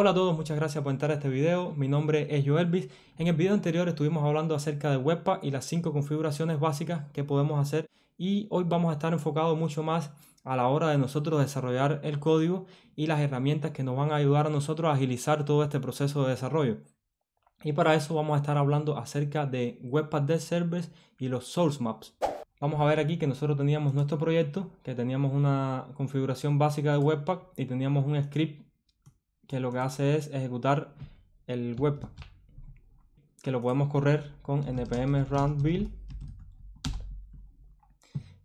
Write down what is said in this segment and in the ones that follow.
Hola a todos, muchas gracias por entrar a este video. Mi nombre es Joelvis. En el video anterior estuvimos hablando acerca de Webpack y las 5 configuraciones básicas que podemos hacer y hoy vamos a estar enfocado mucho más a la hora de nosotros desarrollar el código y las herramientas que nos van a ayudar a nosotros a agilizar todo este proceso de desarrollo. Y para eso vamos a estar hablando acerca de Webpack Dev Service y los Source Maps. Vamos a ver aquí que nosotros teníamos nuestro proyecto, que teníamos una configuración básica de Webpack y teníamos un script que lo que hace es ejecutar el web que lo podemos correr con npm run build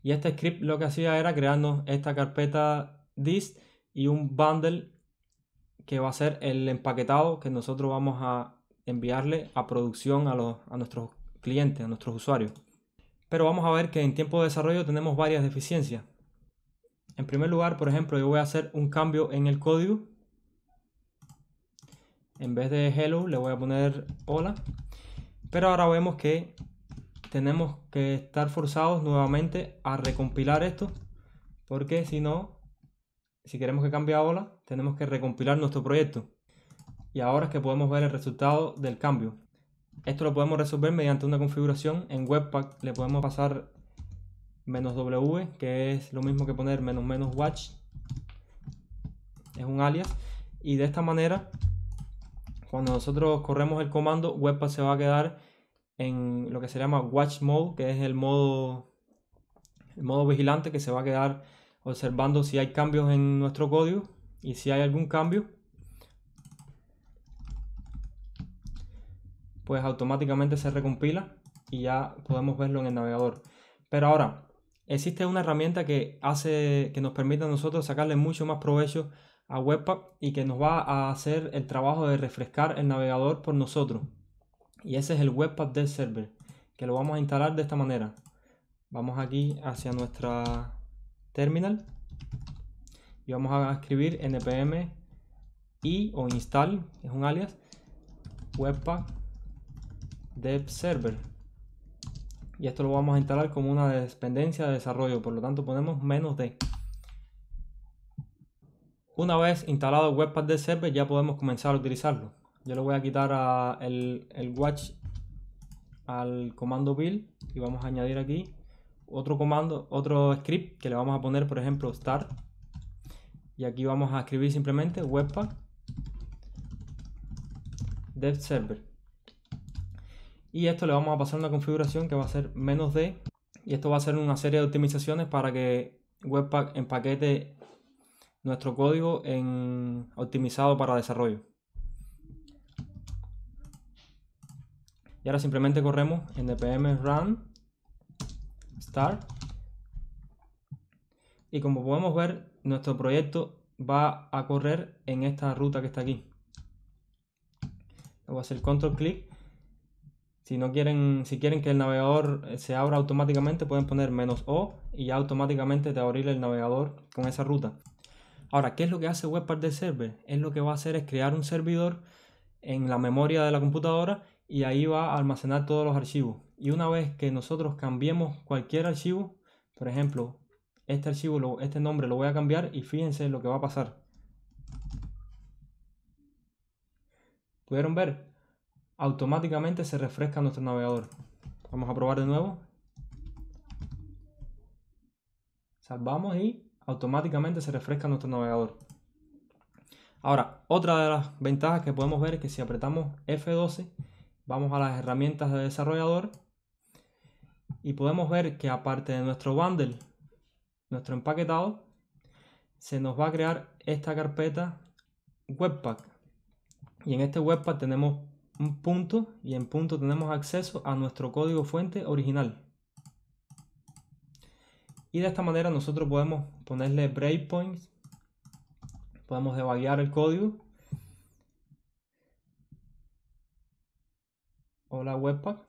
y este script lo que hacía era crearnos esta carpeta dist y un bundle que va a ser el empaquetado que nosotros vamos a enviarle a producción a, a nuestros clientes, a nuestros usuarios. Pero vamos a ver que en tiempo de desarrollo tenemos varias deficiencias. En primer lugar, por ejemplo, yo voy a hacer un cambio en el código en vez de hello le voy a poner hola. Pero ahora vemos que tenemos que estar forzados nuevamente a recompilar esto. Porque si no, si queremos que cambie a hola, tenemos que recompilar nuestro proyecto. Y ahora es que podemos ver el resultado del cambio. Esto lo podemos resolver mediante una configuración. En Webpack le podemos pasar menos "-w", que es lo mismo que poner menos menos "-watch". Es un alias. Y de esta manera cuando nosotros corremos el comando, Webpack se va a quedar en lo que se llama Watch Mode, que es el modo, el modo vigilante que se va a quedar observando si hay cambios en nuestro código y si hay algún cambio, pues automáticamente se recompila y ya podemos verlo en el navegador. Pero ahora, existe una herramienta que hace que nos permite a nosotros sacarle mucho más provecho a Webpack y que nos va a hacer el trabajo de refrescar el navegador por nosotros. Y ese es el Webpack del server, que lo vamos a instalar de esta manera. Vamos aquí hacia nuestra terminal y vamos a escribir npm i o install, es un alias, webpack dev server. Y esto lo vamos a instalar como una dependencia de desarrollo, por lo tanto ponemos menos de. Una vez instalado Webpack de server ya podemos comenzar a utilizarlo. Yo le voy a quitar el, watch al comando build y vamos a añadir aquí otro comando, otro script que le vamos a poner por ejemplo start y aquí vamos a escribir simplemente webpack dev server y esto le vamos a pasar una configuración que va a ser menos d y esto va a ser una serie de optimizaciones para que webpack empaquete nuestro código en optimizado para desarrollo. Y ahora simplemente corremos npm run start. Y como podemos ver, nuestro proyecto va a correr en esta ruta que está aquí. Voy a hacer control clic. Si no quieren, si quieren que el navegador eh, se abra automáticamente, pueden poner menos "-o", y ya automáticamente te abrirá el navegador con esa ruta. Ahora, ¿qué es lo que hace Webpack de Server? Es lo que va a hacer es crear un servidor en la memoria de la computadora y ahí va a almacenar todos los archivos. Y una vez que nosotros cambiemos cualquier archivo, por ejemplo, este archivo, este nombre lo voy a cambiar y fíjense lo que va a pasar. ¿Pudieron ver? Automáticamente se refresca nuestro navegador. Vamos a probar de nuevo. Salvamos y automáticamente se refresca nuestro navegador. Ahora, otra de las ventajas que podemos ver es que si apretamos F12, vamos a las herramientas de desarrollador y podemos ver que aparte de nuestro bundle, nuestro empaquetado, se nos va a crear esta carpeta Webpack. Y en este Webpack tenemos un punto y en punto tenemos acceso a nuestro código fuente original. Y de esta manera nosotros podemos ponerle breakpoints. Podemos devaluar el código. O la webpack.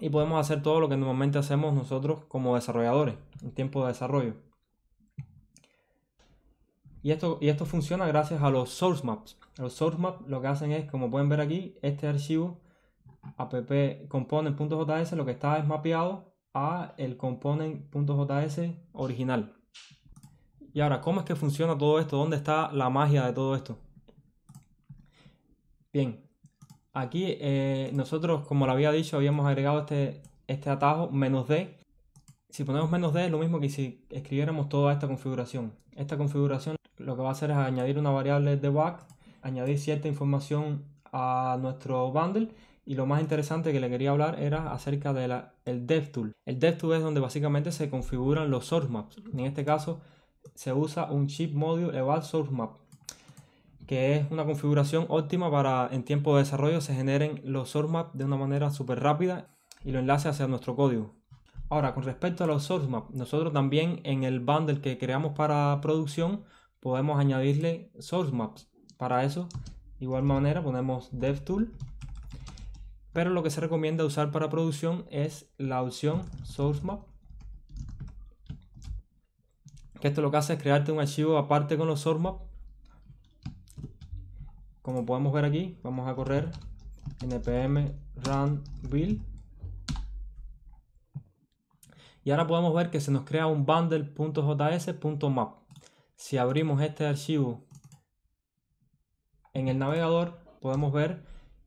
Y podemos hacer todo lo que normalmente hacemos nosotros como desarrolladores en tiempo de desarrollo. Y esto, y esto funciona gracias a los source maps. Los source maps lo que hacen es, como pueden ver aquí, este archivo app-component.js lo que está es mapeado a el component.js original. Y ahora, ¿cómo es que funciona todo esto? ¿Dónde está la magia de todo esto? Bien, aquí eh, nosotros, como lo había dicho, habíamos agregado este, este atajo menos D. Si ponemos menos D es lo mismo que si escribiéramos toda esta configuración. Esta configuración lo que va a hacer es añadir una variable de back, añadir cierta información a nuestro bundle y lo más interesante que le quería hablar era acerca del de DevTool. El DevTool es donde básicamente se configuran los source maps. En este caso se usa un Chip Module Eval Source Map, que es una configuración óptima para en tiempo de desarrollo se generen los source maps de una manera súper rápida y lo enlace hacia nuestro código. Ahora, con respecto a los source maps, nosotros también en el bundle que creamos para producción podemos añadirle source maps. Para eso, de igual manera ponemos DevTool, pero lo que se recomienda usar para producción es la opción source map que esto lo que hace es crearte un archivo aparte con los sourcemap. Como podemos ver aquí, vamos a correr npm run build. Y ahora podemos ver que se nos crea un bundle.js.map. Si abrimos este archivo en el navegador, podemos ver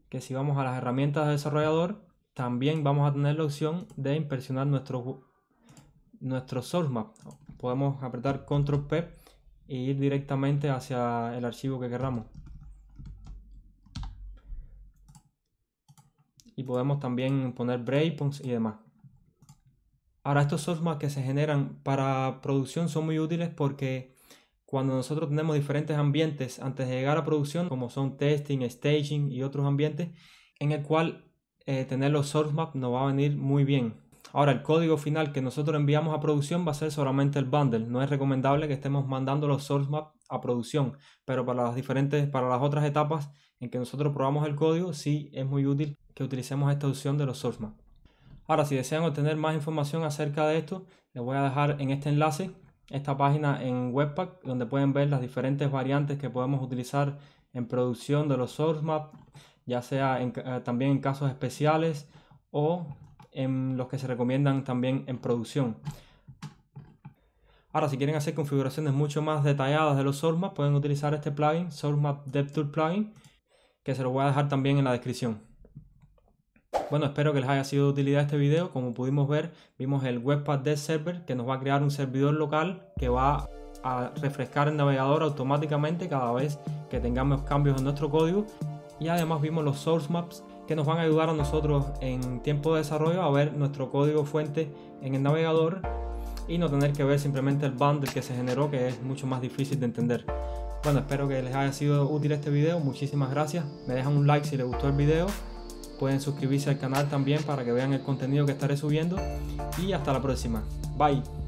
que si vamos a las herramientas de desarrollador, también vamos a tener la opción de impresionar nuestro, nuestro source map podemos apretar control P e ir directamente hacia el archivo que queramos. Y podemos también poner breakpoints y demás. Ahora estos maps que se generan para producción son muy útiles porque cuando nosotros tenemos diferentes ambientes antes de llegar a producción, como son testing, staging y otros ambientes, en el cual eh, tener los source maps nos va a venir muy bien. Ahora, el código final que nosotros enviamos a producción va a ser solamente el bundle. No es recomendable que estemos mandando los source maps a producción, pero para las diferentes, para las otras etapas en que nosotros probamos el código, sí es muy útil que utilicemos esta opción de los source maps. Ahora, si desean obtener más información acerca de esto, les voy a dejar en este enlace esta página en Webpack, donde pueden ver las diferentes variantes que podemos utilizar en producción de los source maps, ya sea eh, también en casos especiales o en los que se recomiendan también en producción. Ahora, si quieren hacer configuraciones mucho más detalladas de los maps, pueden utilizar este plugin, source map DevTool Plugin, que se lo voy a dejar también en la descripción. Bueno, espero que les haya sido de utilidad este video. Como pudimos ver, vimos el Webpack Dev Server que nos va a crear un servidor local que va a refrescar el navegador automáticamente cada vez que tengamos cambios en nuestro código. Y además vimos los source maps que nos van a ayudar a nosotros en tiempo de desarrollo a ver nuestro código fuente en el navegador y no tener que ver simplemente el bundle que se generó que es mucho más difícil de entender. Bueno, espero que les haya sido útil este video, muchísimas gracias, me dejan un like si les gustó el video, pueden suscribirse al canal también para que vean el contenido que estaré subiendo y hasta la próxima, bye.